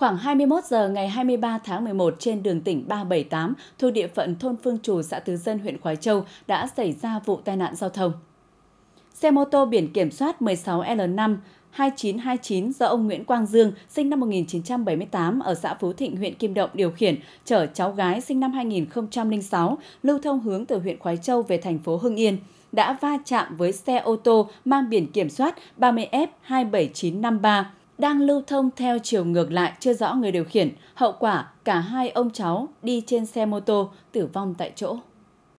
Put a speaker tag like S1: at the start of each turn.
S1: Khoảng 21 giờ ngày 23 tháng 11 trên đường tỉnh 378 thuộc địa phận thôn Phương Trù, xã Tứ Dân, huyện Khói Châu đã xảy ra vụ tai nạn giao thông. Xe mô tô biển kiểm soát 16L5 2929 do ông Nguyễn Quang Dương, sinh năm 1978 ở xã Phú Thịnh, huyện Kim Động điều khiển, chở cháu gái sinh năm 2006 lưu thông hướng từ huyện Khói Châu về thành phố Hưng Yên đã va chạm với xe ô tô mang biển kiểm soát 30F27953 đang lưu thông theo chiều ngược lại chưa rõ người điều khiển. Hậu quả, cả hai ông cháu đi trên xe mô tô tử vong tại chỗ.